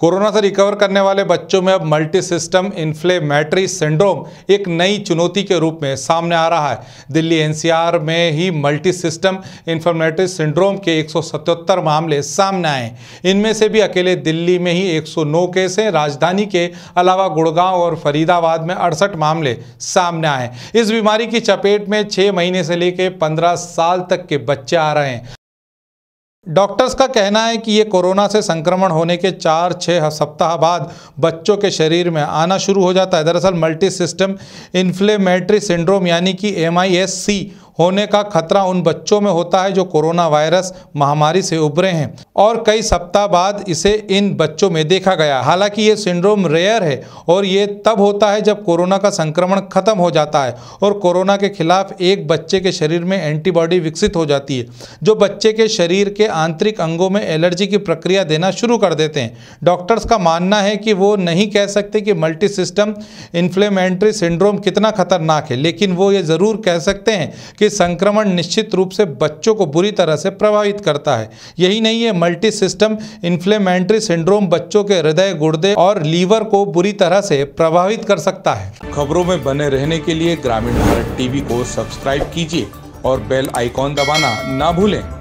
corona से recover करने वाले बच्चों में अब मल्टी सिस्टम इन्फ्लेमेटरी सिंड्रोम एक नई चुनौती के रूप में सामने आ रहा है दिल्ली एनसीआर में ही मल्टी सिस्टम इन्फ्लेमेटरी सिंड्रोम के 177 मामले सामने आए इनमें से भी अकेले दिल्ली में ही 109 केस हैं राजधानी के अलावा गुड़गांव और फरीदाबाद में अड़सठ मामले सामने आए इस बीमारी की चपेट में छः महीने से लेकर पंद्रह साल तक के बच्चे आ रहे हैं डॉक्टर्स का कहना है कि ये कोरोना से संक्रमण होने के चार छः सप्ताह बाद बच्चों के शरीर में आना शुरू हो जाता है दरअसल मल्टी सिस्टम इन्फ्लेमेटरी सिंड्रोम यानी कि एम होने का खतरा उन बच्चों में होता है जो कोरोना वायरस महामारी से उभरे हैं और कई सप्ताह बाद इसे इन बच्चों में देखा गया हालांकि ये सिंड्रोम रेयर है और ये तब होता है जब कोरोना का संक्रमण खत्म हो जाता है और कोरोना के खिलाफ एक बच्चे के शरीर में एंटीबॉडी विकसित हो जाती है जो बच्चे के शरीर के आंतरिक अंगों में एलर्जी की प्रक्रिया देना शुरू कर देते हैं डॉक्टर्स का मानना है कि वो नहीं कह सकते कि मल्टी सिस्टम इन्फ्लेमेंट्री सिंड्रोम कितना खतरनाक है लेकिन वो ये ज़रूर कह सकते हैं कि संक्रमण निश्चित रूप से बच्चों को बुरी तरह से प्रभावित करता है यही नहीं है मल्टी सिस्टम इन्फ्लेमेंट्री सिंड्रोम बच्चों के हृदय गुर्दे और लीवर को बुरी तरह से प्रभावित कर सकता है खबरों में बने रहने के लिए ग्रामीण भारत टीवी को सब्सक्राइब कीजिए और बेल आइकॉन दबाना ना भूलें